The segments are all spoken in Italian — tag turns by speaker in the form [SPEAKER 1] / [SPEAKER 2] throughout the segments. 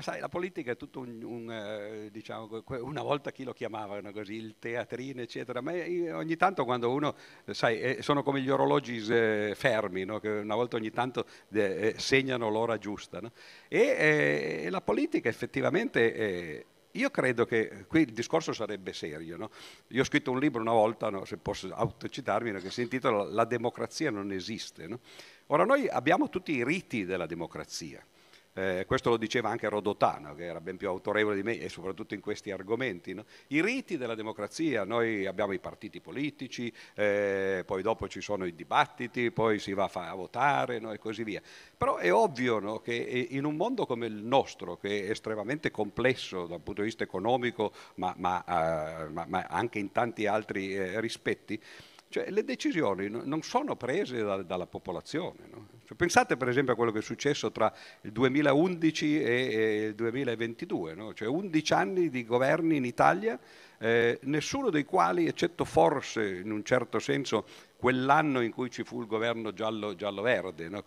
[SPEAKER 1] Sai, la politica è tutto un, un, eh, diciamo, una volta chi lo chiamavano così, il teatrino, eccetera, ma ogni tanto quando uno, sai, eh, sono come gli orologi eh, fermi, no? che una volta ogni tanto segnano l'ora giusta. No? E eh, la politica effettivamente... Eh, io credo che qui il discorso sarebbe serio. No? Io ho scritto un libro una volta, no, se posso autocitarmi, no, che si intitola La democrazia non esiste. Ora noi abbiamo tutti i riti della democrazia. Eh, questo lo diceva anche Rodotano, che era ben più autorevole di me e soprattutto in questi argomenti. No? I riti della democrazia, noi abbiamo i partiti politici, eh, poi dopo ci sono i dibattiti, poi si va a, votare no? e così via. Però è ovvio no? che eh, in un mondo come il nostro, che è estremamente complesso dal punto di vista economico, ma, ma, eh, ma, ma anche in tanti altri eh, rispetti, cioè, le decisioni non sono prese da, dalla popolazione. No? Cioè, pensate per esempio a quello che è successo tra il 2011 e, e il 2022, no? cioè 11 anni di governi in Italia eh, nessuno dei quali, eccetto forse in un certo senso quell'anno in cui ci fu il governo giallo, giallo-verde, no?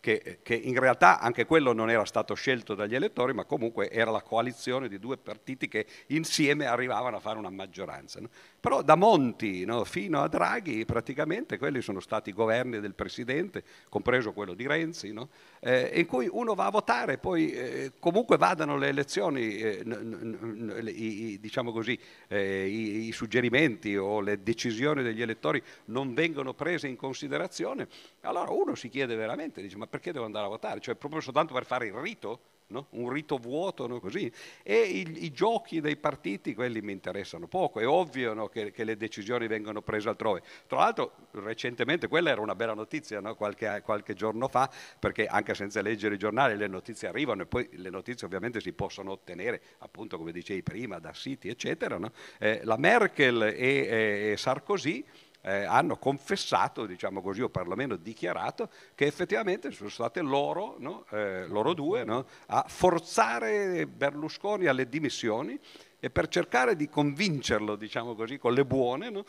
[SPEAKER 1] che, che, in realtà anche quello non era stato scelto dagli elettori, ma comunque era la coalizione di due partiti che insieme arrivavano a fare una maggioranza. No? Però da Monti no? fino a Draghi praticamente quelli sono stati i governi del Presidente, compreso quello di Renzi, eh, in cui uno va a votare, poi eh, comunque vadano le elezioni, eh, diciamo così, eh, i, i, suggerimenti o le decisioni degli elettori non vengono prese in considerazione, allora uno si chiede veramente, dice ma perché devo andare a votare? Cioè proprio soltanto per fare il rito? no? un rito vuoto no? così. E i, i, giochi dei partiti, quelli mi interessano poco, è ovvio no? che, che, le decisioni vengono prese altrove. Tra l'altro recentemente quella era una bella notizia qualche, qualche, giorno fa, perché anche senza leggere i giornali le notizie arrivano e poi le notizie ovviamente si possono ottenere, appunto come dicevi prima, da siti eccetera. Eh, la Merkel e, e Sarkozy eh, hanno confessato, diciamo così, o perlomeno dichiarato che effettivamente sono state loro, no, eh, loro due, no, a forzare Berlusconi alle dimissioni e per cercare di convincerlo, diciamo così, con le buone, no,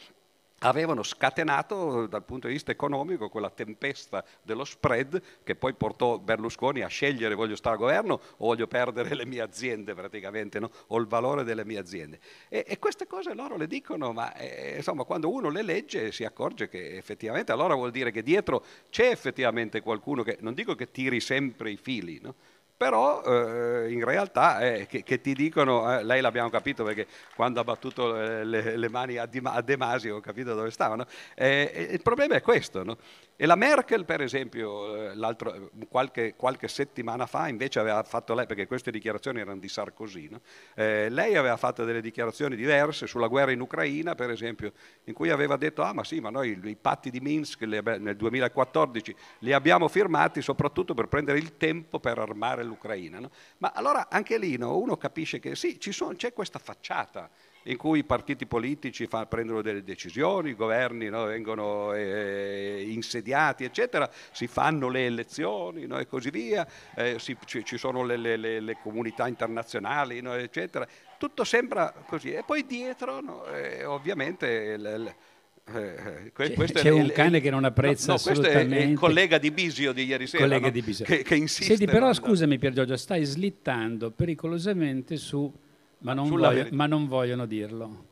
[SPEAKER 1] avevano scatenato dal punto di vista economico quella tempesta dello spread che poi portò Berlusconi a scegliere voglio stare al governo o voglio perdere le mie aziende praticamente, no? o il valore delle mie aziende. E, e queste cose loro le dicono, ma eh, insomma quando uno le legge si accorge che effettivamente allora vuol dire che dietro c'è effettivamente qualcuno che, non dico che tiri sempre i fili, no? però eh, in realtà eh, che, che, ti dicono, eh, lei l'abbiamo capito perché quando ha battuto le, le mani a, Di, a, De Masi ho capito dove stavano, eh, eh, il problema è questo, no? E la Merkel, per esempio, eh, eh, qualche, qualche, settimana fa invece aveva fatto lei, perché queste dichiarazioni erano di Sarkozy, no? eh, lei aveva fatto delle dichiarazioni diverse sulla guerra in Ucraina, per esempio, in cui aveva detto, ah ma sì, ma noi i patti di Minsk nel 2014 li abbiamo firmati soprattutto per prendere il tempo per armare l'Ucraina. No? Ma allora anche lì no, uno capisce che sì, sono, c'è questa facciata in cui i partiti politici fa, prendono delle decisioni, i governi no, vengono eh, insediati, eccetera, si fanno le elezioni no, e così via, eh, si, ci, ci, sono le, le, le comunità internazionali, no, eccetera. Tutto sembra così. E poi dietro, eh, ovviamente... Le, le, eh, c'è, c'è il, un cane che non apprezza no, no, questo assolutamente. è il collega di Bisio di ieri sera. Collega no? di Bisio. Che, che insiste. Senti, però, andare.
[SPEAKER 2] scusami Pier Giorgio, stai slittando pericolosamente su ma non, voglio, ma non vogliono dirlo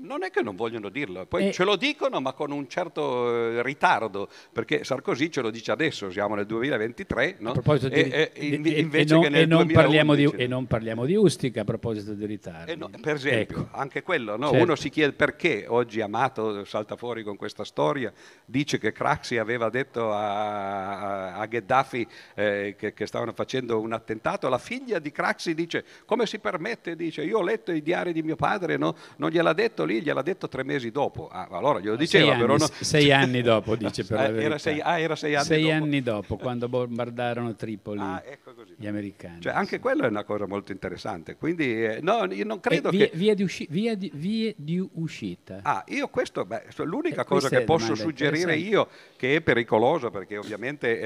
[SPEAKER 1] non è che non vogliono dirlo, poi e... Eh. ce lo dicono ma con un certo eh, ritardo, perché Sarkozy ce lo dice adesso, siamo nel 2023, no? di, e, e, invece non, che nel e non 2011. Parliamo di, e
[SPEAKER 2] non parliamo di Ustica a proposito di ritardo. No, per esempio, ecco. anche quello, no? certo. uno
[SPEAKER 1] si chiede perché oggi Amato salta fuori con questa storia, dice che Craxi aveva detto a, a Gheddafi eh, che, che, stavano facendo un attentato, la figlia di Craxi dice come si permette, dice io ho letto i diari di mio padre, no? non gliel'ha detto scritto lì gliel'ha detto tre mesi dopo. Ah, allora glielo diceva, sei però. Anni, no... Sei anni dopo, dice per eh, la verità. Era sei, ah, era sei anni sei dopo.
[SPEAKER 2] anni dopo, quando bombardarono Tripoli ah, ecco così, gli americani. Cioè, anche sì. quella è una
[SPEAKER 1] cosa molto interessante. Quindi, eh, no, io non credo via, che.
[SPEAKER 2] Via di, usci... via, di, via di,
[SPEAKER 1] uscita. Ah, io questo, beh, l'unica eh, cosa che posso suggerire io, che è pericolosa, perché ovviamente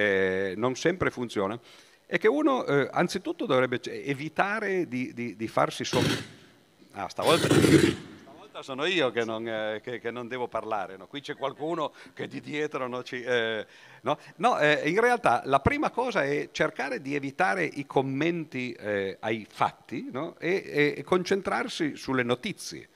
[SPEAKER 1] eh, non sempre funziona, è che uno eh, anzitutto dovrebbe cioè, evitare di, di, di farsi sopra. Ah, stavolta. No, sono io che non, eh, che, che non devo parlare, no? qui c'è qualcuno che di dietro no, ci, eh, no? Eh, in realtà la prima cosa è cercare di evitare i commenti eh, ai fatti e, e concentrarsi sulle notizie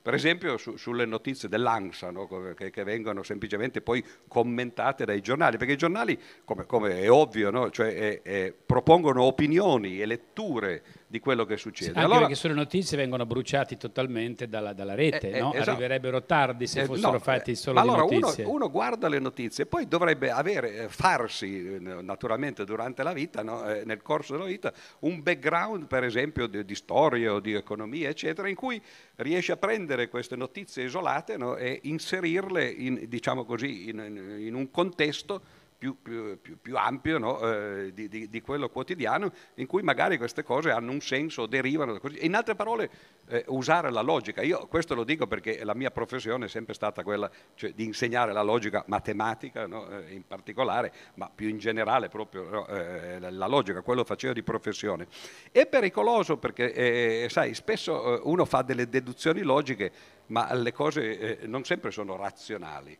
[SPEAKER 1] per esempio su, sulle notizie dell'ANSA no? che, che, vengono semplicemente poi commentate dai giornali, perché i giornali, come, come è ovvio, no? cioè, eh, eh, propongono opinioni e letture di quello che succede. Anche allora, perché
[SPEAKER 2] sulle notizie vengono bruciati totalmente dalla, dalla rete, eh, eh no? esatto. arriverebbero tardi se eh, fossero no, fatti eh, solo allora di notizie. Uno,
[SPEAKER 1] uno, guarda le notizie, poi dovrebbe avere, farsi naturalmente durante la vita, no? nel corso della vita, un background per esempio di, di storia o di economia, eccetera, in cui riesce a prendere queste notizie isolate e inserirle in, diciamo così, in, in un contesto più, più, più, più ampio no? eh, di, di, di, quello quotidiano, in cui magari queste cose hanno un senso, derivano da così. In altre parole, eh, usare la logica. Io questo lo dico perché la mia professione è sempre stata quella cioè, di insegnare la logica matematica no? eh, in particolare, ma più in generale proprio eh, la logica, quello facevo di professione. È pericoloso perché, eh, sai, spesso eh, uno fa delle deduzioni logiche, ma le cose non sempre sono razionali.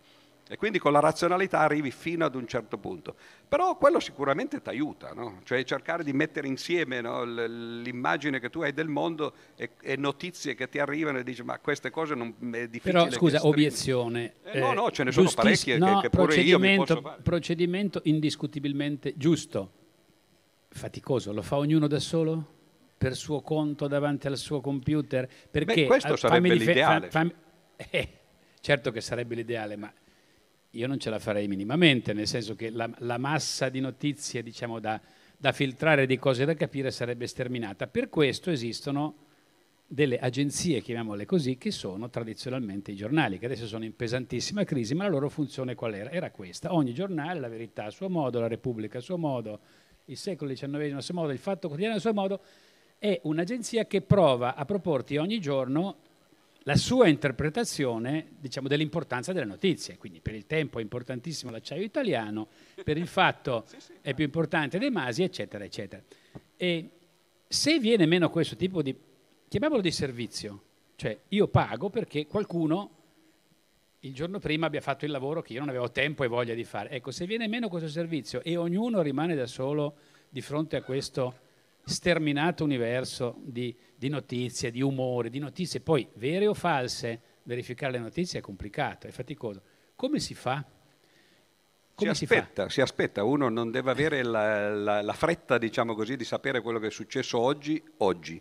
[SPEAKER 1] E quindi con la razionalità arrivi fino ad un certo punto. Però quello sicuramente ti aiuta, no? cioè cercare di mettere insieme no, l'immagine che tu hai del mondo e, e, notizie che ti arrivano e dici ma queste cose non è difficile. Però scusa,
[SPEAKER 2] obiezione. Eh, no, eh, no, ce ne sono parecchie no, che, che pure io mi posso fare. Procedimento indiscutibilmente giusto, faticoso, lo fa ognuno da solo? Per suo conto davanti al suo computer? Perché Beh, questo sarebbe l'ideale. Eh, certo che sarebbe l'ideale, ma io non ce la farei minimamente, nel senso che la, la massa di notizie diciamo, da, da filtrare, di cose da capire, sarebbe sterminata. Per questo esistono delle agenzie, chiamiamole così, che sono tradizionalmente i giornali, che adesso sono in pesantissima crisi, ma la loro funzione qual era? Era questa, ogni giornale, la verità a suo modo, la Repubblica a suo modo, il secolo XIX a suo modo, il Fatto Quotidiano a suo modo, è un'agenzia che prova a proporti ogni giorno la sua interpretazione diciamo, dell'importanza delle notizie. Quindi per il tempo è importantissimo l'acciaio italiano, per il fatto è più eh. importante dei Masi, eccetera, eccetera. E se viene meno questo tipo di, chiamiamolo di servizio, cioè io pago perché qualcuno il giorno prima abbia fatto il lavoro che io non avevo tempo e voglia di fare. Ecco, se viene meno questo servizio e ognuno rimane da solo di fronte a questo sterminato universo di, di notizie, di umore, di notizie poi vere o false, verificare le notizie è complicato, è faticoso. Come si fa? Come si, si, fa? si
[SPEAKER 1] aspetta, uno non deve avere la, la, la, fretta, diciamo così, di sapere quello che è successo oggi, oggi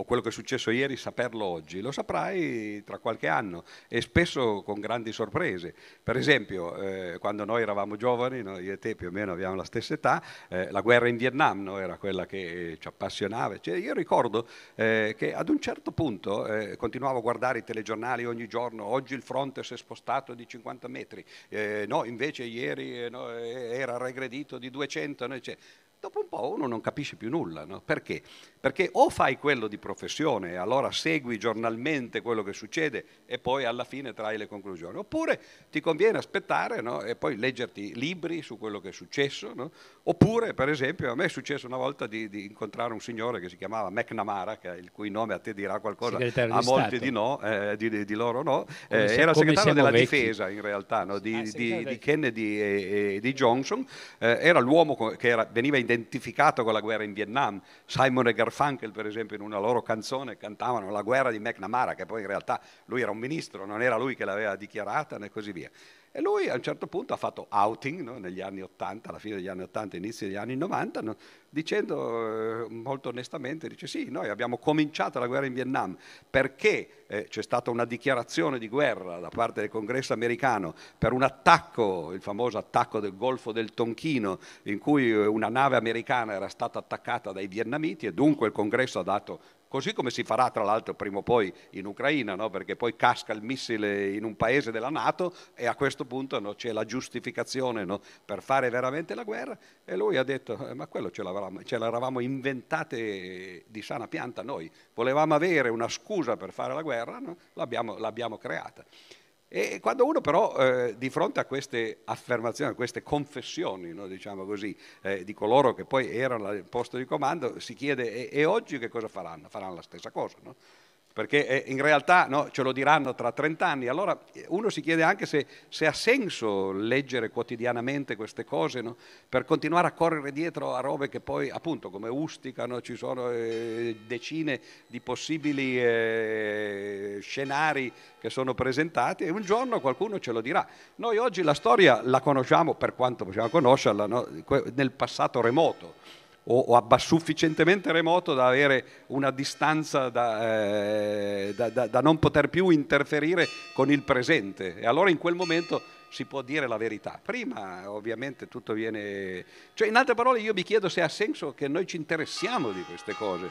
[SPEAKER 1] o quello che è successo ieri saperlo oggi, lo saprai tra qualche anno e spesso con grandi sorprese. Per esempio, eh, quando noi eravamo giovani, no, io e te più o meno abbiamo la stessa età, eh, la guerra in Vietnam no, era quella che eh, ci appassionava. Cioè, io ricordo eh, che ad un certo punto eh, continuavo a guardare i telegiornali ogni giorno, oggi il fronte si è spostato di 50 metri, eh, no, invece ieri no, era regredito di 200, no, eccetera dopo un po' uno non capisce più nulla. No? Perché? Perché o fai quello di professione, e allora segui giornalmente quello che succede e poi alla fine trai le conclusioni, oppure ti conviene aspettare no? e poi leggerti libri su quello che è successo, no? oppure per esempio a me è successo una volta di, di, incontrare un signore che si chiamava McNamara, il cui nome a te dirà qualcosa, segretario a molti Stato. di, no, eh, di, di, loro no, eh, se, era segretario della vecchi. difesa in realtà, ah, di, ah, Kennedy e, e, di Johnson, eh, era l'uomo che era, veniva in identificato con la guerra in Vietnam. Simon e Garfunkel, per esempio, in una loro canzone cantavano la guerra di McNamara, che poi in realtà lui era un ministro, non era lui che l'aveva dichiarata né così via. E lui a un certo punto ha fatto outing no? negli anni 80, alla fine degli anni 80, inizio degli anni 90, no? dicendo eh, molto onestamente, dice sì, noi abbiamo cominciato la guerra in Vietnam perché eh, c'è stata una dichiarazione di guerra da parte del congresso americano per un attacco, il famoso attacco del Golfo del Tonchino, in cui eh, una nave americana era stata attaccata dai vietnamiti e dunque il congresso ha dato così come si farà tra l'altro prima o poi in Ucraina, no? perché poi casca il missile in un paese della Nato e a questo punto no, c'è la giustificazione no, per fare veramente la guerra e lui ha detto eh, ma quello ce, ce l'eravamo inventate di sana pianta noi, volevamo avere una scusa per fare la guerra, l'abbiamo, l'abbiamo creata. E quando uno però eh, di fronte a queste affermazioni, a queste confessioni, no, diciamo così, eh, di coloro che poi erano al posto di comando, si chiede e, e oggi che cosa faranno? Faranno la stessa cosa, no? perché eh, in realtà no, ce lo diranno tra 30 anni. Allora eh, uno si chiede anche se, se ha senso leggere quotidianamente queste cose no? per continuare a correre dietro a robe che poi appunto come usticano, ci sono eh, decine di possibili eh, scenari che sono presentati e un giorno qualcuno ce lo dirà. Noi oggi la storia la conosciamo per quanto possiamo conoscerla no? nel passato remoto o, o sufficientemente remoto da avere una distanza da, eh, da, da, da non poter più interferire con il presente. E allora in quel momento si può dire la verità. Prima ovviamente tutto viene... Cioè in altre parole io mi chiedo se ha senso che noi ci interessiamo di queste cose,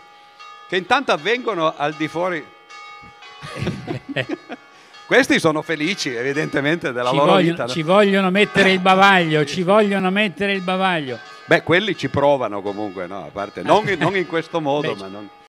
[SPEAKER 1] che intanto avvengono al di fuori... Questi sono felici evidentemente della ci loro vogliono, vita. Ci
[SPEAKER 2] vogliono mettere il bavaglio, ci vogliono mettere il bavaglio.
[SPEAKER 1] Beh, quelli ci provano comunque, no? A parte, non, non in questo modo, Beh, ma non...